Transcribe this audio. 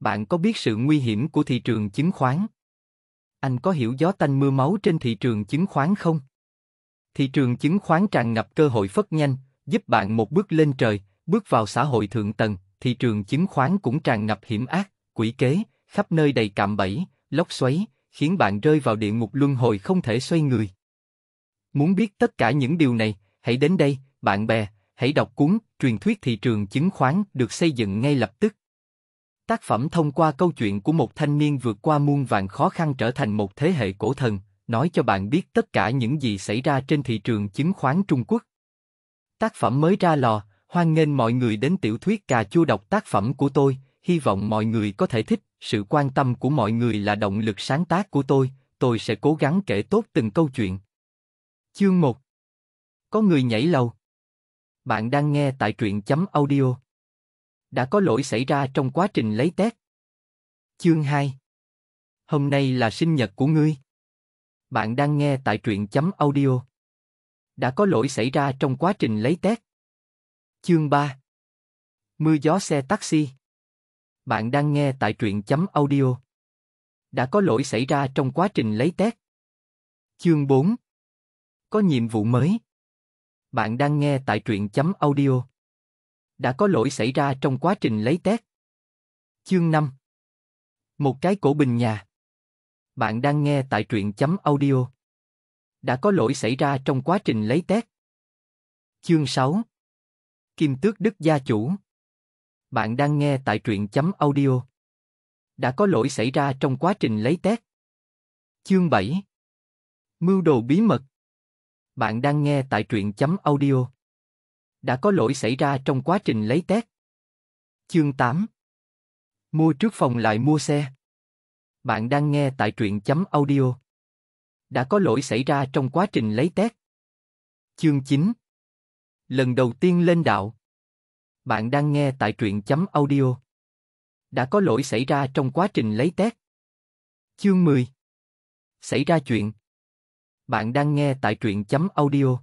Bạn có biết sự nguy hiểm của thị trường chứng khoán? Anh có hiểu gió tanh mưa máu trên thị trường chứng khoán không? Thị trường chứng khoán tràn ngập cơ hội phất nhanh, giúp bạn một bước lên trời, bước vào xã hội thượng tầng, thị trường chứng khoán cũng tràn ngập hiểm ác, quỷ kế, khắp nơi đầy cạm bẫy, lốc xoáy, khiến bạn rơi vào địa ngục luân hồi không thể xoay người. Muốn biết tất cả những điều này, hãy đến đây, bạn bè, hãy đọc cuốn Truyền thuyết thị trường chứng khoán được xây dựng ngay lập tức. Tác phẩm thông qua câu chuyện của một thanh niên vượt qua muôn vàng khó khăn trở thành một thế hệ cổ thần, nói cho bạn biết tất cả những gì xảy ra trên thị trường chứng khoán Trung Quốc. Tác phẩm mới ra lò, hoan nghênh mọi người đến tiểu thuyết cà chua đọc tác phẩm của tôi, hy vọng mọi người có thể thích, sự quan tâm của mọi người là động lực sáng tác của tôi, tôi sẽ cố gắng kể tốt từng câu chuyện. Chương 1 Có người nhảy lầu Bạn đang nghe tại truyện chấm audio đã có lỗi xảy ra trong quá trình lấy test. Chương 2 Hôm nay là sinh nhật của ngươi. Bạn đang nghe tại truyện chấm audio. Đã có lỗi xảy ra trong quá trình lấy test. Chương 3 Mưa gió xe taxi. Bạn đang nghe tại truyện chấm audio. Đã có lỗi xảy ra trong quá trình lấy test. Chương 4 Có nhiệm vụ mới. Bạn đang nghe tại truyện chấm audio đã có lỗi xảy ra trong quá trình lấy test. Chương 5 Một cái cổ bình nhà Bạn đang nghe tại truyện chấm audio. Đã có lỗi xảy ra trong quá trình lấy test. Chương 6 Kim tước đức gia chủ Bạn đang nghe tại truyện chấm audio. Đã có lỗi xảy ra trong quá trình lấy test. Chương 7 Mưu đồ bí mật Bạn đang nghe tại truyện chấm audio đã có lỗi xảy ra trong quá trình lấy test. Chương 8 Mua trước phòng lại mua xe. Bạn đang nghe tại truyện chấm audio. Đã có lỗi xảy ra trong quá trình lấy test. Chương 9 Lần đầu tiên lên đạo. Bạn đang nghe tại truyện chấm audio. Đã có lỗi xảy ra trong quá trình lấy test. Chương 10 Xảy ra chuyện. Bạn đang nghe tại truyện chấm audio